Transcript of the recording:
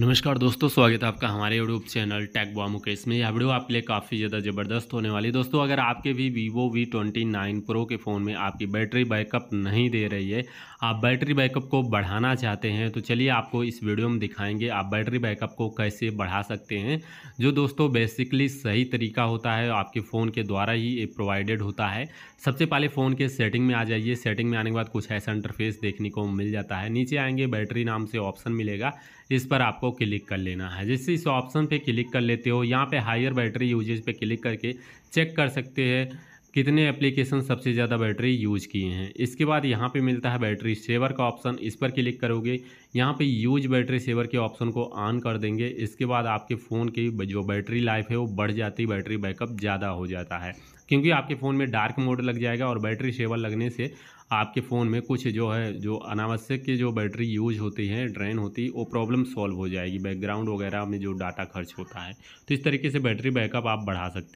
नमस्कार दोस्तों स्वागत है आपका हमारे यूट्यूब चैनल टैग बॉ मुकेश में यह वीडियो आपके लिए काफ़ी ज़्यादा ज़बरदस्त होने वाली है दोस्तों अगर आपके भी Vivo V twenty nine pro के फ़ोन में आपकी बैटरी बैकअप नहीं दे रही है आप बैटरी बैकअप को बढ़ाना चाहते हैं तो चलिए आपको इस वीडियो में दिखाएंगे आप बैटरी बैकअप को कैसे बढ़ा सकते हैं जो दोस्तों बेसिकली सही तरीका होता है आपके फ़ोन के द्वारा ही ये प्रोवाइडेड होता है सबसे पहले फ़ोन के सेटिंग में आ जाइए सेटिंग में आने के बाद कुछ ऐसा इंटरफेस देखने को मिल जाता है नीचे आएंगे बैटरी नाम से ऑप्शन मिलेगा इस पर आपको आपको क्लिक कर लेना है जैसे इस ऑप्शन पे क्लिक कर लेते हो यहाँ पे हायर बैटरी यूजेज पे क्लिक करके चेक कर सकते हैं कितने एप्लीकेशन सबसे ज़्यादा बैटरी यूज किए हैं इसके बाद यहाँ पे मिलता है बैटरी सेवर का ऑप्शन इस पर क्लिक करोगे यहाँ पे यूज बैटरी सेवर के ऑप्शन को ऑन कर देंगे इसके बाद आपके फ़ोन की जो बैटरी लाइफ है वो बढ़ जाती बैटरी बैकअप ज़्यादा हो जाता है क्योंकि आपके फ़ोन में डार्क मोड लग जाएगा और बैटरी सेवर लगने से आपके फ़ोन में कुछ जो है जो अनावश्यक की जो बैटरी यूज होती है ड्रेन होती है वो प्रॉब्लम सॉल्व हो जाएगी बैकग्राउंड वगैरह में जो डाटा खर्च होता है तो इस तरीके से बैटरी बैकअप आप बढ़ा सकते हैं